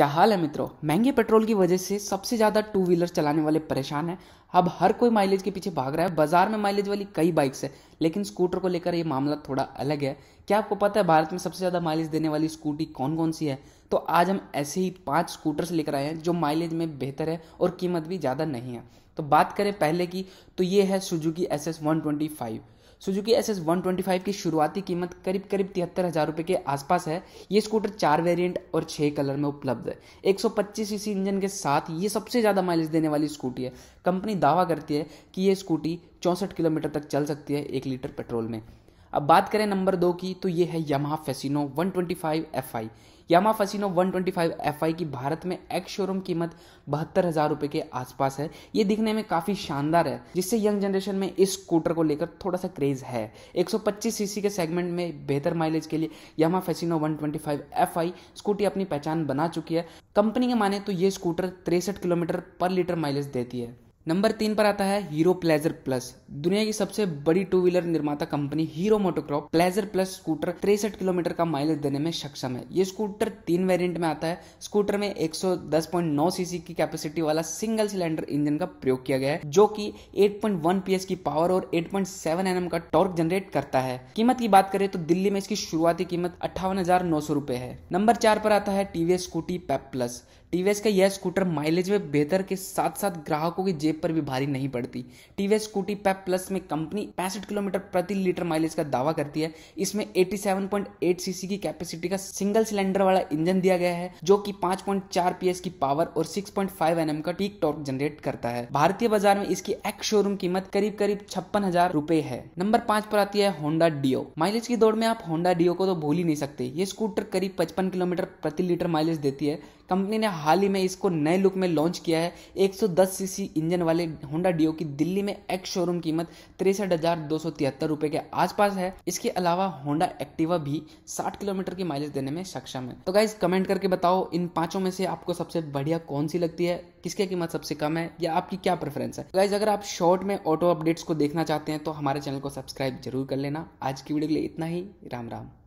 क्या हाल है मित्रों महंगे पेट्रोल की वजह से सबसे ज़्यादा टू व्हीलर चलाने वाले परेशान हैं अब हर कोई माइलेज के पीछे भाग रहा है बाजार में माइलेज वाली कई बाइक्स है लेकिन स्कूटर को लेकर ये मामला थोड़ा अलग है क्या आपको पता है भारत में सबसे ज़्यादा माइलेज देने वाली स्कूटी कौन कौन सी है तो आज हम ऐसे ही पांच स्कूटर्स लेकर आए हैं जो माइलेज में बेहतर है और कीमत भी ज़्यादा नहीं है तो बात करें पहले की तो ये है Suzuki S S one twenty five Suzuki S S one twenty five की शुरुआती कीमत करीब करीब तिहत्तर हज़ार रुपये के आसपास है ये स्कूटर चार वेरिएंट और छः कलर में उपलब्ध है एक सौ पच्चीस सीसी इंजन के साथ ये सबसे ज़्यादा माइलेज देने वाली स्कूटी है कंपनी दावा करती है कि ये स्कूटी चौंसठ किलोमीटर तक चल सकती है एक लीटर पेट्रोल में अब बात करें नंबर दो की तो ये है Yamaha Fascino F I Yamaha Fascino 125 FI की भारत में एक्स शोरूम कीमत बहत्तर हज़ार रुपये के आसपास है ये दिखने में काफ़ी शानदार है जिससे यंग जनरेशन में इस स्कूटर को लेकर थोड़ा सा क्रेज़ है 125 सीसी के सेगमेंट में बेहतर माइलेज के लिए यामा फेसिनो 125 एफआई स्कूटी अपनी पहचान बना चुकी है कंपनी के माने तो ये स्कूटर तिरसठ किलोमीटर पर लीटर माइलेज देती है नंबर तीन पर आता है हीरो प्लेजर प्लस दुनिया की सबसे बड़ी टू व्हीलर निर्माता company Hero MotoCorp Pleasure plus scooter तिरसठ किलोमीटर का माइलेज देने में सक्षम है ये स्कूटर तीन वेरिएंट में आता है स्कूटर में 110.9 सीसी की कैपेसिटी वाला सिंगल सिलेंडर इंजन का प्रयोग किया गया है जो की एट पॉइंट की पावर और एट पॉइंट का टॉर्क जनरेट करता है कीमत की बात करें तो दिल्ली में इसकी शुरुआती कीमत अट्ठावन है नंबर चार पर आता है TVS Scooty Pep plus TVS का यह स्कूटर माइलेज में बेहतर के साथ साथ ग्राहकों की जेब पर भी भारी नहीं पड़ती टीवीएस स्कूटी पैप प्लस में कंपनी पैंसठ किलोमीटर प्रति लीटर माइलेज का दावा करती है इसमें 87.8 सीसी की कैपेसिटी का सिंगल सिलेंडर वाला इंजन दिया गया है जो कि 5.4 पीएस की पावर और 6.5 पॉइंट एनएम का टीक टॉक जनरेट करता है भारतीय बाजार में इसकी एक्स शोरूम कीमत करीब करीब छप्पन हजार रूपए है नंबर पांच पर आती है होंडा डिओ माइलेज की दौड़ में आप होंडा डीओ को तो भूल ही नहीं सकते ये स्कूटर करीब पचपन किलोमीटर प्रति लीटर माइलेज देती है कंपनी ने हाल ही में इसको नए लुक में लॉन्च किया है 110 सीसी इंजन वाले होंडा डियो की दिल्ली में एक्स शोरूम कीमत तिरसठ रुपए के आसपास है इसके अलावा होंडा एक्टिवा भी 60 किलोमीटर की माइलेज देने में सक्षम है तो गाइज कमेंट करके बताओ इन पांचों में से आपको सबसे बढ़िया कौन सी लगती है किसकी कीमत सबसे कम है या आपकी क्या प्रेफरेंस है गाइज अगर आप शॉर्ट में ऑटो अपडेट्स को देखना चाहते हैं तो हमारे चैनल को सब्सक्राइब जरूर कर लेना आज की वीडियो के लिए इतना ही राम राम